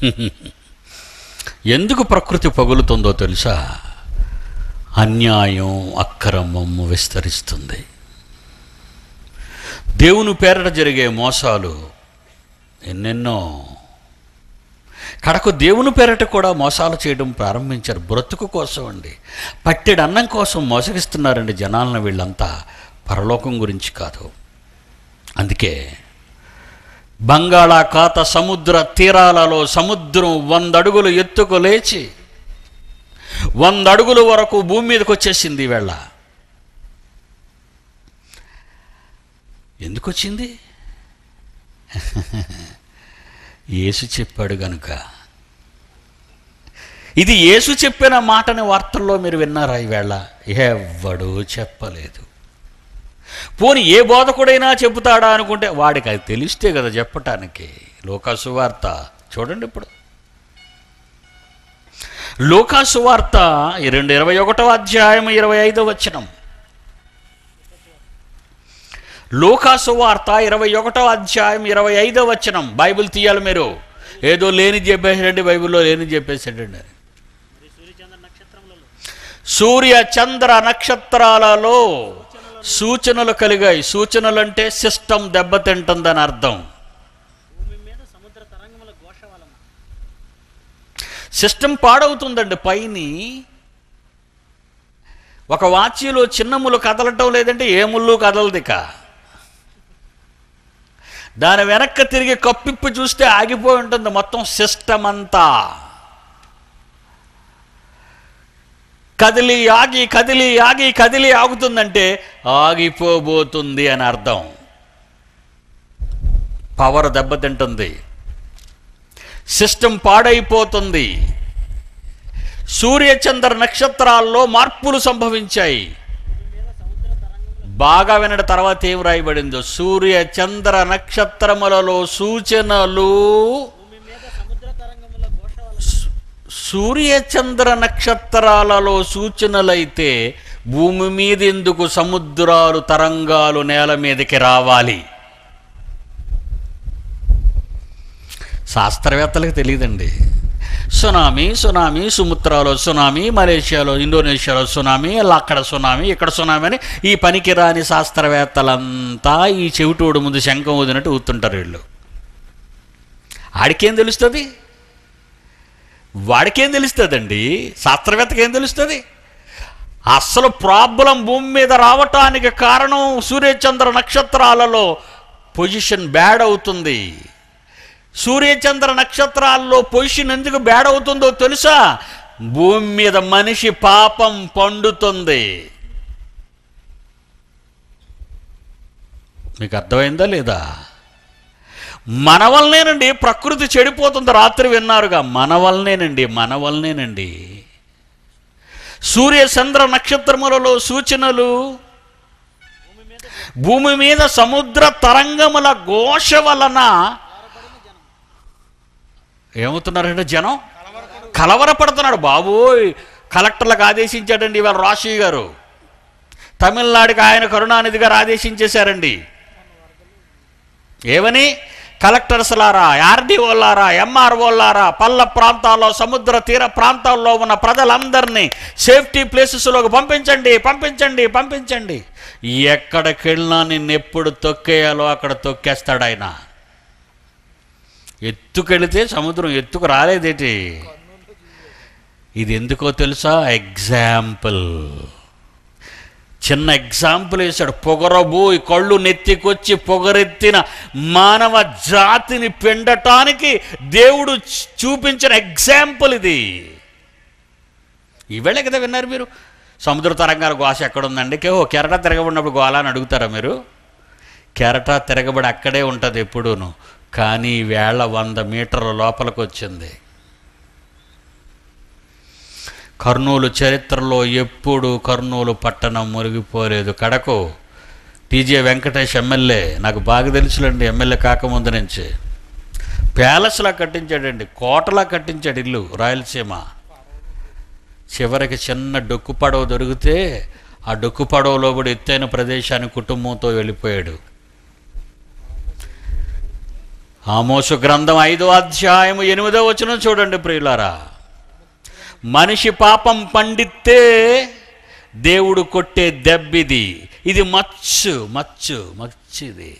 ఎందుకు ప్రకృతి పగులుతుందో తెలుసా అన్యాయం అక్రమం విస్తరిస్తుంది దేవుని పేరట జరిగే మోసాలు ఎన్నెన్నో కడకు దేవుని పేరట కూడా మోసాలు చేయడం ప్రారంభించారు బ్రతుకు కోసం అండి పట్టెడు అన్నం కోసం మోసగిస్తున్నారండి జనాలను వీళ్ళంతా పరలోకం గురించి కాదు అందుకే బంగాళాఖాత సముద్ర తీరాలలో సముద్రం వందడుగులు ఎత్తుకు లేచి వందడుగుల వరకు భూమి మీదకి వచ్చేసింది ఈవేళ ఎందుకు వచ్చింది ఏసు చెప్పాడు గనుక ఇది ఏసు చెప్పిన మాటని వార్తల్లో మీరు విన్నారా ఈవేళ ఎవ్వడూ చెప్పలేదు పోని ఏ బోధకుడైనా చెబుతాడా అనుకుంటే వాడికి అది తెలిస్తే కదా చెప్పటానికి లోకాసువార్త చూడండి ఇప్పుడు లోకాసువార్త రెండు ఇరవై ఒకటో అధ్యాయం ఇరవై ఐదో వచనం లోకాసువార్త ఇరవై ఒకటో అధ్యాయం ఇరవై ఐదో వచనం బైబిల్ తీయాలి మీరు ఏదో లేని చెప్పేసారండి బైబిల్లో లేని చెప్పేసాడండి సూర్య చంద్ర నక్షత్రాలలో సూచనలు కలిగాయి సూచనలు అంటే సిస్టమ్ దెబ్బతింటుందని అర్థం సిస్టమ్ పాడవుతుందండి పైని ఒక వాచీలో చిన్న ముళ్ళు కదలటం లేదంటే ఏ ముళ్ళు కదలదిక దాని వెనక్కి తిరిగి కప్పిప్పు చూస్తే ఆగిపోయి ఉంటుంది మొత్తం సిస్టమ్ అంతా కదిలి ఆగి కదిలి ఆగి కదిలి ఆగుతుందంటే ఆగిపోబోతుంది అని అర్థం పవర్ దెబ్బతింటుంది సిస్టమ్ పాడైపోతుంది సూర్యచంద్ర నక్షత్రాల్లో మార్పులు సంభవించాయి బాగా వినడ తర్వాత ఏం రాయబడిందో సూర్య చంద్ర నక్షత్రములలో సూచనలు సూర్యచంద్ర నక్షత్రాలలో సూచనలైతే భూమి మీద ఎందుకు సముద్రాలు తరంగాలు నేల మీదకి రావాలి శాస్త్రవేత్తలకు తెలియదండి సునామీ సునామీ సుముత్రాలో సునామీ మలేషియాలో ఇండోనేషియాలో సునామీ అక్కడ సునామీ ఇక్కడ సునామీ అని ఈ పనికిరాని శాస్త్రవేత్తలంతా ఈ చెవిటోడు ముందు శంఖం వదినట్టు ఊతుంటారు వీళ్ళు ఆడికేం తెలుస్తుంది వాడికేం తెలుస్తుందండి శాస్త్రవేత్తకి ఏం తెలుస్తుంది అసలు ప్రాబ్లం భూమి మీద రావటానికి కారణం సూర్యచంద్ర నక్షత్రాలలో పొజిషన్ బ్యాడ్ అవుతుంది సూర్యచంద్ర నక్షత్రాల్లో పొజిషన్ ఎందుకు బ్యాడ్ అవుతుందో తెలుసా భూమి మీద మనిషి పాపం పండుతుంది మీకు అర్థమైందా లేదా మన వల్లనేనండి ప్రకృతి చెడిపోతుంది రాత్రి విన్నారుగా మన వల్లనేనండి మన వల్లనేనండి సూర్య చంద్ర నక్షత్రములలో సూచనలు భూమి మీద సముద్ర తరంగముల ఘోష వలన ఏమవుతున్నారంటే జనం కలవరపడుతున్నాడు బాబోయ్ కలెక్టర్లకు ఆదేశించాడండి ఇవాళ రాశి గారు తమిళనాడుకి ఆయన కరుణానిధి గారు ఆదేశించేశారండి ఏమని కలెక్టర్స్లారా ఆర్డీఓలారా ఎంఆర్ఓలారా పల్ల ప్రాంతాల్లో సముద్ర తీర ప్రాంతాల్లో ఉన్న ప్రజలందరినీ సేఫ్టీ ప్లేసెస్లోకి పంపించండి పంపించండి పంపించండి ఎక్కడికి వెళ్ళినా నిన్ను ఎప్పుడు తొక్కేయాలో అక్కడ తొక్కేస్తాడు ఆయన ఎత్తుకెళితే సముద్రం ఎత్తుకు రాలేదేటి ఇది ఎందుకో తెలుసా ఎగ్జాంపుల్ చిన్న ఎగ్జాంపుల్ వేశాడు పొగరబోయి కళ్ళు నెత్తికొచ్చి పొగరెత్తిన మానవ జాతిని పెండటానికి దేవుడు చూపించిన ఎగ్జాంపుల్ ఇది ఈవేళ కదా విన్నారు మీరు సముద్ర తరంగాల గోస ఎక్కడుందండి ఓ కెరటా తిరగబడినప్పుడు గోలా అని అడుగుతారా మీరు కెరటా తిరగబడి అక్కడే ఉంటుంది ఎప్పుడూను కానీ వేళ వంద మీటర్ల లోపలికి వచ్చింది కర్నూలు చరిత్రలో ఎప్పుడు కర్నూలు పట్టణం మురిగిపోలేదు కడకు టీజే వెంకటేష్ ఎమ్మెల్యే నాకు బాగా తెలుసులండి ఎమ్మెల్యే కాకముందు నుంచి ప్యాలెస్లా కట్టించాడండి కోటలా కట్టించాడు ఇల్లు రాయలసీమ చివరికి చిన్న డొక్కు పడవ దొరికితే ఆ డొక్కు పడవలో కూడా ఎత్తైన ప్రదేశానికి కుటుంబంతో వెళ్ళిపోయాడు ఆమోసు గ్రంథం ఐదో అధ్యాయము ఎనిమిదో వచనం చూడండి ప్రియులారా మనిషి పాపం పండితే దేవుడు కొట్టే దెబ్బిది ఇది మచ్చు మచ్చు మచ్చిది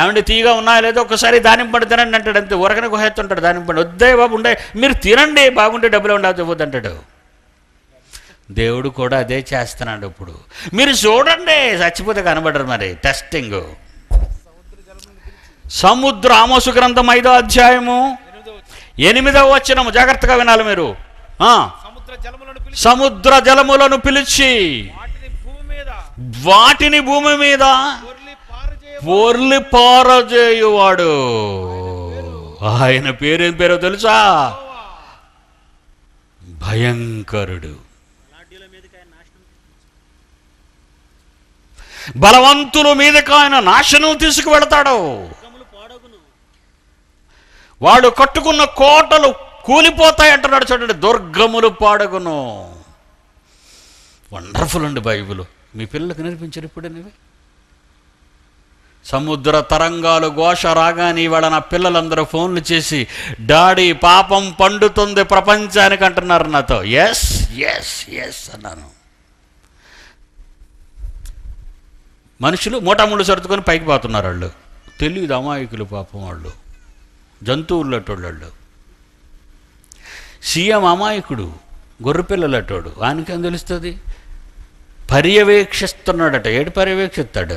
ఏమంటే తీగా ఉన్నాయా లేదో ఒకసారి పండు తినండి అంటాడు అంతే ఉరకని గుహెత్తుంటాడు దానింపండి వద్దే బాబు ఉండే మీరు తినండి బాగుంటే డబ్బులు ఉండకపోద్దు అంటాడు దేవుడు కూడా అదే చేస్తున్నాడు ఇప్పుడు మీరు చూడండి చచ్చిపోతే కనబడరు మరి టెస్టింగ్ సముద్ర ఆమోసు గ్రంథం ఐదో అధ్యాయము ఎనిమిదవ వచ్చినము జాగ్రత్తగా వినాలి మీరు సముద్ర జలములను పిలిచి వాటిని భూమి మీద పొర్లి పారజేయువాడు ఆయన ఏం పేరో తెలుసా భయంకరుడు బలవంతుల మీదకి ఆయన నాశనం తీసుకువెడతాడు వాడు కట్టుకున్న కోటలు కూలిపోతాయి అంటున్నాడు చూడండి దుర్గములు పాడగును వండర్ఫుల్ అండి బైబుల్ మీ పిల్లలకు నేర్పించారు ఇప్పుడనేవి సముద్ర తరంగాలు ఘోష రాగాని ఇవాళ నా పిల్లలందరూ ఫోన్లు చేసి డాడీ పాపం పండుతుంది ప్రపంచానికి అంటున్నారు నాతో ఎస్ ఎస్ ఎస్ అన్నాను మనుషులు మూటాముళ్ళు సర్దుకొని పైకి పోతున్నారు వాళ్ళు తెలియదు అమాయకులు పాపం వాళ్ళు జంతువులటువంటి వాళ్ళు సీఎం అమాయకుడు గొర్రెపిల్లలటోడు వానికేం తెలుస్తుంది పర్యవేక్షిస్తున్నాడట ఏటి పర్యవేక్షిస్తాడు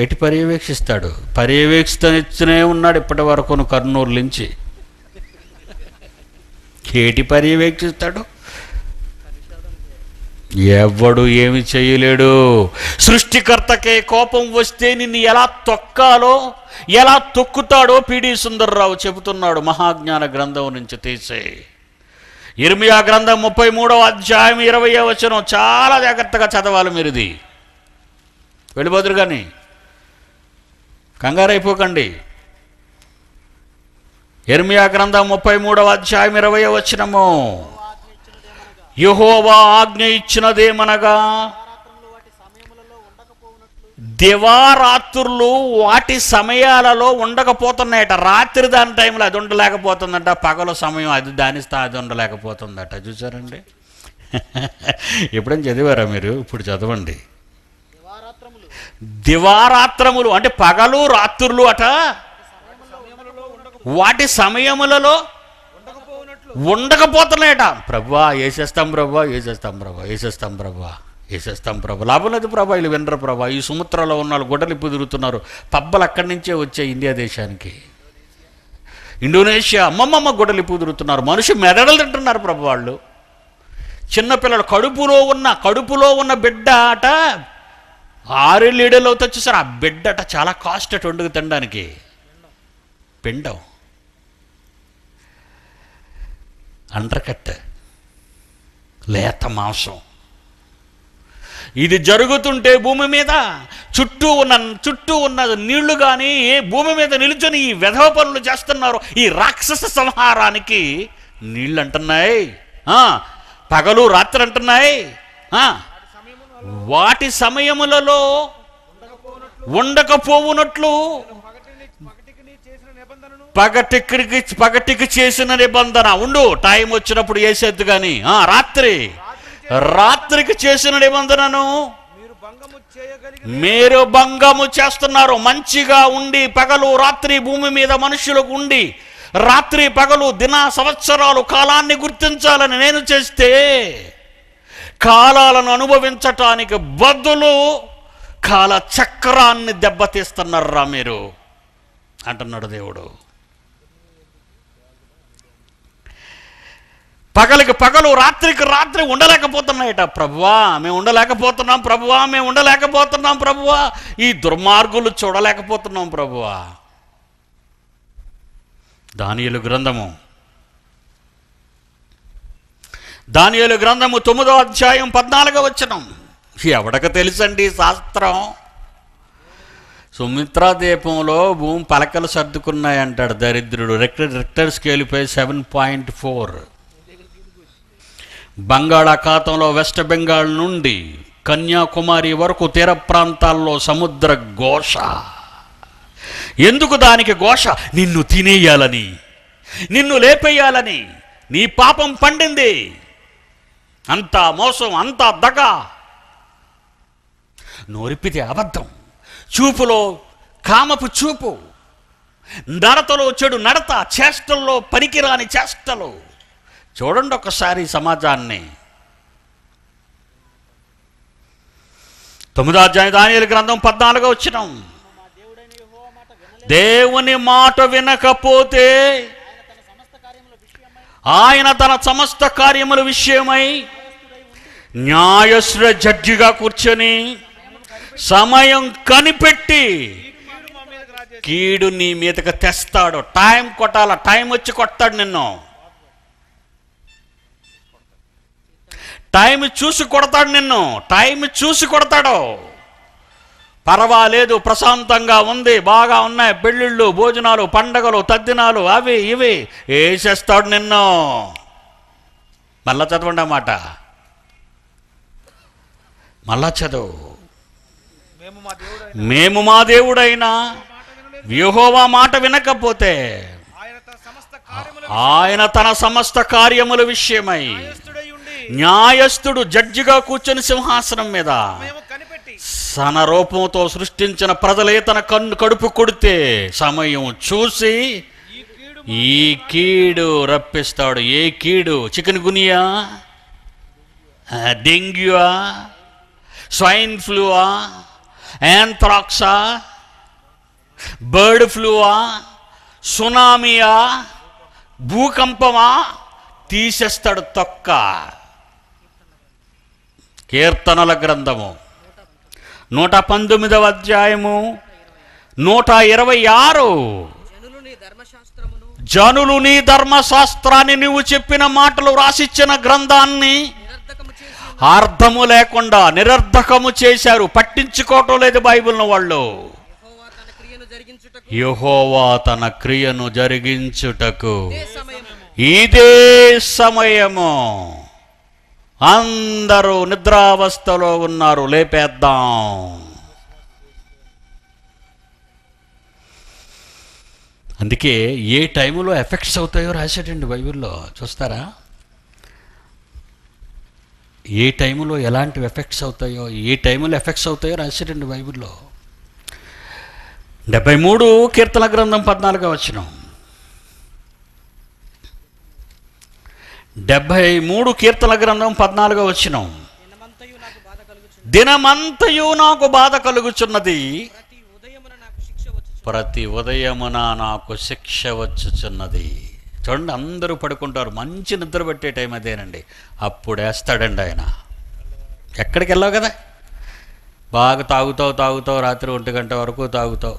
ఏటి పర్యవేక్షిస్తాడు పర్యవేక్షిస్తూనే ఉన్నాడు ఇప్పటి వరకును కర్నూలు నుంచి ఏటి పర్యవేక్షిస్తాడు ఎవడు ఏమి చేయలేడు సృష్టికర్తకే కోపం వస్తే నిన్ను ఎలా తొక్కాలో ఎలా తొక్కుతాడో పిడి సుందర్రావు చెబుతున్నాడు మహాజ్ఞాన గ్రంథం నుంచి తీసే ఇర్మియా గ్రంథం ముప్పై మూడవ అధ్యాయం ఇరవై వచనం చాలా జాగ్రత్తగా చదవాలి మీరు ఇది వెళ్ళిపోదురు కానీ కంగారైపోకండి ఇర్మియా గ్రంథం ముప్పై మూడవ అధ్యాయం ఇరవై వచనము యహోవా ఆజ్ఞ ఇచ్చినదేమనగా దివారాత్రులు వాటి సమయాలలో ఉండకపోతున్నాయట రాత్రి దాని టైంలో అది ఉండలేకపోతుందట పగల సమయం అది దాని అది ఉండలేకపోతుందట చూసారండి ఎప్పుడైనా చదివారా మీరు ఇప్పుడు చదవండి దివారాత్రములు అంటే పగలు రాత్రులు అట వాటి సమయములలో ఉండకపోతున్నాయట ప్రభా వేసేస్తాం ప్రభా వేసేస్తాం ప్రభా వేసేస్తాం ప్రభా వేసేస్తాం ప్రభా లాభం లేదు ప్రభా వీళ్ళు వినరు ప్రభా ఈ సముద్రంలో ఉన్న వాళ్ళు గొడ్డలు ఇప్పుడు తిరుగుతున్నారు పబ్బలు అక్కడి నుంచే వచ్చాయి ఇండియా దేశానికి ఇండోనేషియా అమ్మమ్మమ్మ గొడ్డలు ఇప్పుడు తిరుగుతున్నారు మనుషు మెదడలు తింటున్నారు ప్రభు వాళ్ళు చిన్నపిల్లలు కడుపులో ఉన్న కడుపులో ఉన్న బిడ్డ అట ఆరేళ్ళు ఏడేళ్ళు అవుతా వచ్చేసారు ఆ బిడ్డ అట చాలా కాస్ట్ అటు వండుకు తినడానికి పిండం అండ్రకట్ట లేత మాంసం ఇది జరుగుతుంటే భూమి మీద చుట్టూ ఉన్న చుట్టూ ఉన్న నీళ్లు కానీ ఏ భూమి మీద నిలుచొని ఈ వెధవ పనులు చేస్తున్నారు ఈ రాక్షస సంహారానికి నీళ్ళు అంటున్నాయి పగలు రాత్రి అంటున్నాయి వాటి సమయములలో ఉండకపోవునట్లు పగటికి పగటికి చేసిన నిబంధన ఉండు టైం వచ్చినప్పుడు చేసేది కానీ రాత్రి రాత్రికి చేసిన నిబంధనను మీరు భంగము చేస్తున్నారు మంచిగా ఉండి పగలు రాత్రి భూమి మీద మనుషులకు ఉండి రాత్రి పగలు దిన సంవత్సరాలు కాలాన్ని గుర్తించాలని నేను చేస్తే కాలాలను అనుభవించటానికి బదులు కాల చక్రాన్ని దెబ్బతీస్తున్నారా మీరు అంటున్నాడు దేవుడు పగలికి పగలు రాత్రికి రాత్రి ఉండలేకపోతున్నాయట ప్రభువా మేము ఉండలేకపోతున్నాం ప్రభువా మేము ఉండలేకపోతున్నాం ప్రభువా ఈ దుర్మార్గులు చూడలేకపోతున్నాం ప్రభువా దానియలు గ్రంథము దానియలు గ్రంథము తొమ్మిదో అధ్యాయం పద్నాలుగో వచ్చిన ఎవడక తెలుసండి శాస్త్రం సుమిత్రా దీపంలో భూమి పలకలు సర్దుకున్నాయంటాడు దరిద్రుడు రెక్టర్ రెక్టర్ స్కేల్పై సెవెన్ పాయింట్ ఫోర్ బంగాళాఖాతంలో వెస్ట్ బెంగాల్ నుండి కన్యాకుమారి వరకు తీర ప్రాంతాల్లో సముద్ర ఘోష ఎందుకు దానికి ఘోష నిన్ను తినేయాలని నిన్ను లేపేయాలని నీ పాపం పండింది అంతా మోసం అంతా దగ నోరిప్పితే అబద్ధం చూపులో కామపు చూపు నడతలో చెడు నడత చేష్టల్లో పనికిరాని చేష్టలు చూడండి ఒకసారి సమాజాన్ని తొమ్మిదో అధ్యాయం దానియలు గ్రంథం పద్నాలుగో వచ్చిన దేవుని మాట వినకపోతే ఆయన తన సమస్త కార్యముల విషయమై న్యాయశ్ర జడ్జిగా కూర్చొని సమయం కనిపెట్టి కీడు నీ మీదకి తెస్తాడు టైం కొట్టాల టైం వచ్చి కొట్టాడు నిన్ను టైం చూసి కొడతాడు నిన్ను టైం చూసి కొడతాడు పర్వాలేదు ప్రశాంతంగా ఉంది బాగా ఉన్నాయి పెళ్ళిళ్ళు భోజనాలు పండగలు తద్దినాలు అవి ఇవి వేసేస్తాడు నిన్ను మళ్ళా చదవండి అన్నమాట మళ్ళా చదువు మేము మా దేవుడైనా వ్యూహోవా మాట వినకపోతే ఆయన తన సమస్త కార్యముల విషయమై న్యాయస్థుడు జడ్జిగా కూర్చొని సింహాసనం మీద సన రూపంతో సృష్టించిన ప్రజలే తన కన్ను కడుపు కొడితే సమయం చూసి ఈ కీడు రప్పిస్తాడు ఏ కీడు చికెన్ గునియా డెంగ్యూయా స్వైన్ ఫ్లూవా యాంథ్రాక్సా బర్డ్ ఫ్లూవా సునామియా భూకంపమా తీసేస్తాడు తొక్క కీర్తనల గ్రంథము నూట పంతొమ్మిదవ అధ్యాయము నూట ఇరవై ఆరు జనులు నీ ధర్మశాస్త్రాన్ని నువ్వు చెప్పిన మాటలు రాసిచ్చిన గ్రంథాన్ని అర్థము లేకుండా నిరర్ధకము చేశారు పట్టించుకోవటం లేదు బైబిల్ను వాళ్ళు యహోవా తన క్రియను జరిగించుటకు ఇదే సమయము అందరూ నిద్రావస్థలో ఉన్నారు లేపేద్దాం అందుకే ఏ టైంలో ఎఫెక్ట్స్ అవుతాయో రాసేటండి బైబిల్లో చూస్తారా ఏ టైంలో ఎలాంటి ఎఫెక్ట్స్ అవుతాయో ఏ టైంలో ఎఫెక్ట్స్ అవుతాయో రాసేటండి బైబిల్లో డెబ్బై మూడు కీర్తన గ్రంథం పద్నాలుగో వచ్చినాం డెబ్భై మూడు కీర్తన గ్రంథం పద్నాలుగో వచ్చిన దినమంతయు నాకు బాధ కలుగుచున్నది ప్రతి ఉదయమున నాకు శిక్ష వచ్చుచున్నది చూడండి అందరూ పడుకుంటారు మంచి నిద్ర పెట్టే టైం అదేనండి అప్పుడు వేస్తాడండి ఆయన ఎక్కడికి వెళ్ళావు కదా బాగా తాగుతావు తాగుతావు రాత్రి ఒంటి గంట వరకు తాగుతావు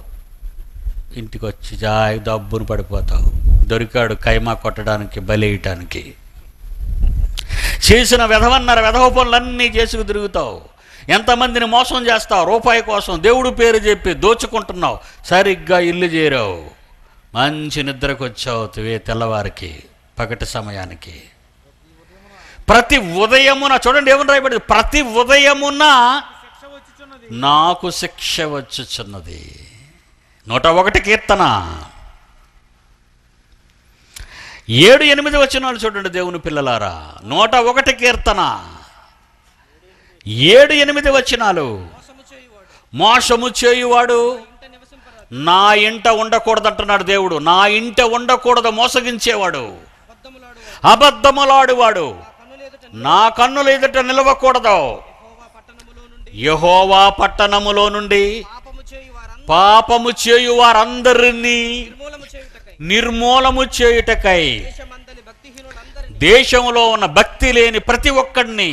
ఇంటికి వచ్చి జాయి దబ్బును పడిపోతావు దొరికాడు కైమా కొట్టడానికి బలి వేయటానికి చేసిన వెధవన్నర వెధవ పనులన్నీ చేసుకు తిరుగుతావు ఎంతమందిని మోసం చేస్తావు రూపాయి కోసం దేవుడు పేరు చెప్పి దోచుకుంటున్నావు సరిగ్గా ఇల్లు చేరావు మంచి నిద్రకు వచ్చావు తువే తెల్లవారికి పగటి సమయానికి ప్రతి ఉదయమున చూడండి ఏమని రాయబడి ప్రతి ఉదయమున నాకు శిక్ష వచ్చుచున్నది నూట ఒకటి కీర్తన ఏడు ఎనిమిది వచనాలు చూడండి దేవుని పిల్లలారా నూట ఒకటి కీర్తన ఏడు ఎనిమిది వచనాలు మోసము చేయువాడు నా ఇంట ఉండకూడదంటున్నాడు దేవుడు నా ఇంట ఉండకూడదు మోసగించేవాడు అబద్ధములాడువాడు నా కన్నులు ఎదుట నిలవకూడదు యహోవా పట్టణములో నుండి పాపము చేయువారందరినీ వారందరినీ నిర్మూలము చేయుటకై దేశంలో ఉన్న భక్తి లేని ప్రతి ఒక్కడిని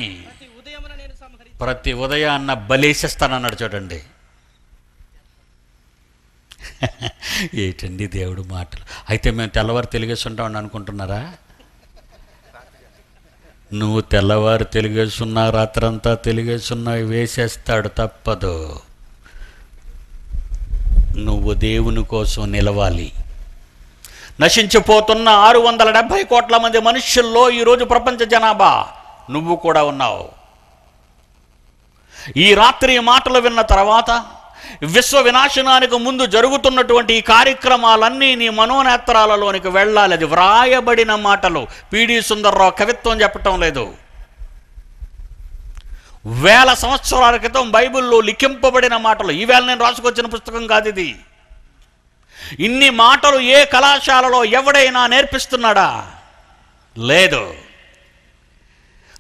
ప్రతి ఉదయాన్న బలేసిస్తానన్నాడు చూడండి ఏంటండి దేవుడు మాటలు అయితే మేము తెల్లవారు తెలిగేస్తుంటామని అనుకుంటున్నారా నువ్వు తెల్లవారు తెలిగేసున్నా రాత్రంతా తెలిగేసున్నా వేసేస్తాడు తప్పదు నువ్వు దేవుని కోసం నిలవాలి నశించిపోతున్న ఆరు వందల డెబ్భై కోట్ల మంది మనుష్యుల్లో ఈరోజు ప్రపంచ జనాభా నువ్వు కూడా ఉన్నావు ఈ రాత్రి మాటలు విన్న తర్వాత విశ్వ వినాశనానికి ముందు జరుగుతున్నటువంటి ఈ కార్యక్రమాలన్నీ నీ మనోనేత్రాలలోనికి వెళ్ళాలి అది వ్రాయబడిన మాటలు పిడి సుందర్రావు కవిత్వం చెప్పటం లేదు వేల సంవత్సరాల క్రితం బైబిల్లో లిఖింపబడిన మాటలు ఈవేళ నేను రాసుకొచ్చిన పుస్తకం కాదు ఇది ఇన్ని మాటలు ఏ కళాశాలలో ఎవడైనా నేర్పిస్తున్నాడా లేదు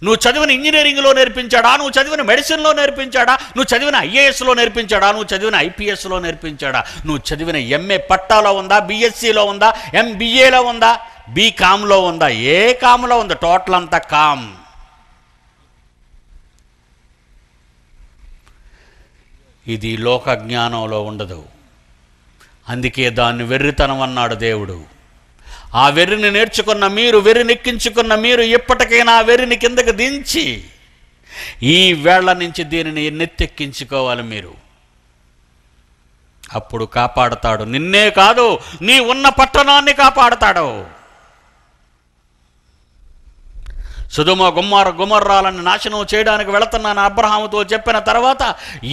నువ్వు చదివిన ఇంజనీరింగ్లో నేర్పించాడా నువ్వు చదివిన మెడిసిన్లో నేర్పించాడా నువ్వు చదివిన ఐఏఎస్లో నేర్పించాడా నువ్వు చదివిన ఐపీఎస్లో నేర్పించాడా నువ్వు చదివిన ఎంఏ పట్టాలో ఉందా బిఎస్సిలో ఉందా ఎంబీఏలో ఉందా బీకామ్లో ఉందా ఏ కామ్లో ఉందా టోటల్ అంతా కామ్ ఇది లోక జ్ఞానంలో ఉండదు అందుకే దాన్ని వెర్రితనం అన్నాడు దేవుడు ఆ వెర్రిని నేర్చుకున్న మీరు వెర్రినెక్కించుకున్న మీరు ఇప్పటికైనా ఆ వెర్రిని కిందకు దించి ఈ వేళ్ల నుంచి దీనిని నెత్తెక్కించుకోవాలి మీరు అప్పుడు కాపాడతాడు నిన్నే కాదు నీ ఉన్న పట్టణాన్ని కాపాడతాడు సుధుమ గుమ్మర గుమర్రాలను నాశనం చేయడానికి వెళుతున్నాను అబ్రహాముతో చెప్పిన తర్వాత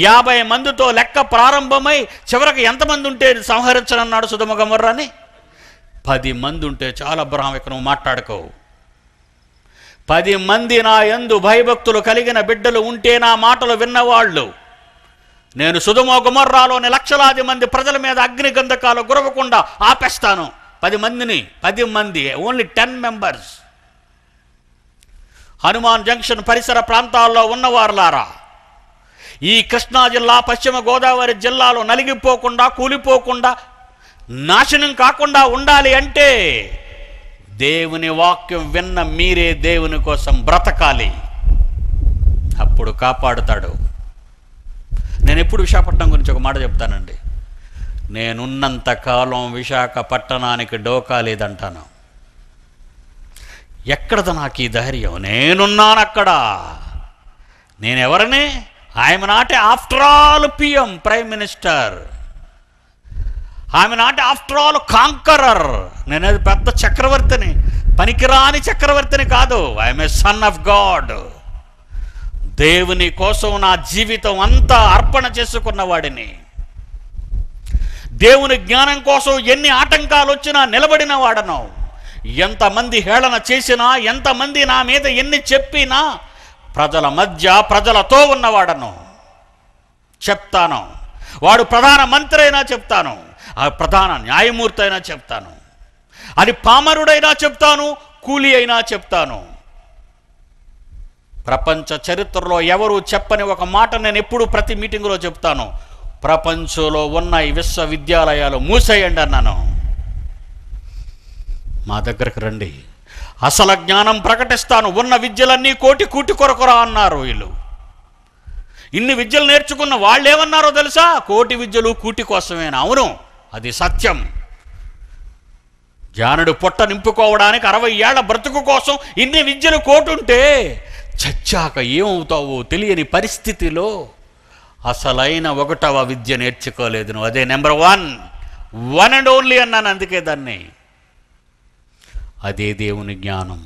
యాభై మందితో లెక్క ప్రారంభమై చివరికి ఎంతమంది ఉంటే సంహరించనన్నాడు సుధుమ గుమర్రాని పది మంది ఉంటే చాలా అబ్రహాం ఇక్కడ నువ్వు మాట్లాడుకోవు పది మంది నా ఎందు భయభక్తులు కలిగిన బిడ్డలు ఉంటే నా మాటలు విన్నవాళ్ళు నేను సుధుమ గుమర్రాలోని లక్షలాది మంది ప్రజల మీద అగ్ని గంధకాలు గురవకుండా ఆపేస్తాను పది మందిని పది మంది only ten members Hanuman Junction పరిసర ప్రాంతాల్లో ఉన్నవారులారా ఈ కృష్ణా జిల్లా పశ్చిమ గోదావరి జిల్లాలో నలిగిపోకుండా కూలిపోకుండా నాశనం కాకుండా ఉండాలి అంటే దేవుని వాక్యం విన్న మీరే దేవుని కోసం బ్రతకాలి అప్పుడు కాపాడుతాడు నేను ఎప్పుడు విశాఖపట్నం గురించి ఒక మాట చెప్తానండి నేనున్నంతకాలం కాలం విశాఖపట్టణానికి డోకా లేదంటాను ఎక్కడది నాకు ఈ ధైర్యం నేనున్నాను అక్కడ నేనెవరిని I'm not a after all PM prime minister ఆమె నాటి ఆఫ్టర్ ఆల్ కాంకరర్ నేనేది పెద్ద చక్రవర్తిని పనికిరాని చక్రవర్తిని కాదు I'm a son of God దేవుని కోసం నా జీవితం అంతా అర్పణ చేసుకున్న వాడిని దేవుని జ్ఞానం కోసం ఎన్ని ఆటంకాలు వచ్చినా నిలబడిన వాడను ఎంతమంది హేళన చేసినా ఎంతమంది నా మీద ఎన్ని చెప్పినా ప్రజల మధ్య ప్రజలతో ఉన్నవాడను చెప్తాను వాడు ప్రధానమంత్రి అయినా చెప్తాను ఆ ప్రధాన న్యాయమూర్తి అయినా చెప్తాను అది పామరుడైనా చెప్తాను కూలి అయినా చెప్తాను ప్రపంచ చరిత్రలో ఎవరు చెప్పని ఒక మాట నేను ఎప్పుడు ప్రతి మీటింగ్లో చెప్తాను ప్రపంచంలో ఉన్న ఈ విశ్వవిద్యాలయాలు మూసేయండి అన్నాను మా దగ్గరకు రండి అసలు జ్ఞానం ప్రకటిస్తాను ఉన్న విద్యలన్నీ కోటి కూటి కొరకొరా అన్నారు వీళ్ళు ఇన్ని విద్యలు నేర్చుకున్న వాళ్ళు ఏమన్నారో తెలుసా కోటి విద్యలు కూటి కోసమేనా అవును అది సత్యం జానుడు పొట్ట నింపుకోవడానికి అరవై ఏళ్ల బ్రతుకు కోసం ఇన్ని విద్యలు కోటుంటే చచ్చాక ఏమవుతావో తెలియని పరిస్థితిలో అసలైన ఒకటవ విద్య నేర్చుకోలేదు నువ్వు అదే number one one and only అన్నాను అందుకే దాన్ని అదే దేవుని జ్ఞానం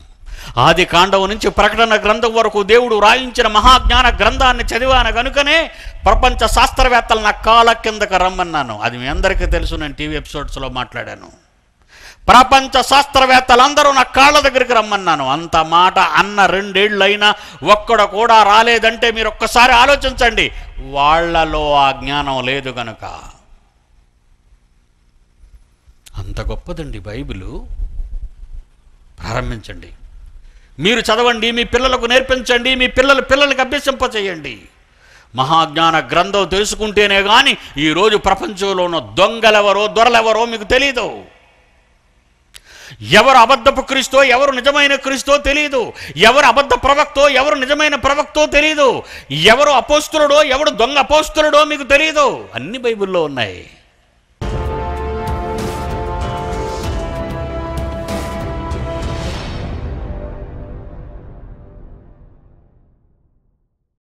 ఆది కాండం నుంచి ప్రకటన గ్రంథం వరకు దేవుడు రాయించిన మహాజ్ఞాన గ్రంథాన్ని చదివాను కనుకనే ప్రపంచ శాస్త్రవేత్తలు నా కాల కిందకు రమ్మన్నాను అది మీ అందరికీ తెలుసు నేను టీవీ ఎపిసోడ్స్లో మాట్లాడాను ప్రపంచ శాస్త్రవేత్తలందరూ నా కాళ్ళ దగ్గరికి రమ్మన్నాను అంత మాట అన్న రెండేళ్ళు అయినా ఒక్కడ కూడా రాలేదంటే మీరు ఒక్కసారి ఆలోచించండి వాళ్లలో ఆ జ్ఞానం లేదు కనుక అంత గొప్పదండి బైబిలు ప్రారంభించండి మీరు చదవండి మీ పిల్లలకు నేర్పించండి మీ పిల్లల పిల్లలకు అభ్యసింపచేయండి మహాజ్ఞాన గ్రంథం తెలుసుకుంటేనే కానీ ఈరోజు ప్రపంచంలో ఉన్న దొంగలెవరో దొరలెవరో మీకు తెలీదు ఎవరు అబద్ధపు క్రీస్తో ఎవరు నిజమైన క్రీస్తో తెలియదు ఎవరు అబద్ధ ప్రవక్తో ఎవరు నిజమైన ప్రవక్తో తెలియదు ఎవరు అపోస్తులుడో ఎవడు దొంగ అపోస్తులుడో మీకు తెలియదు అన్ని బైబిల్లో ఉన్నాయి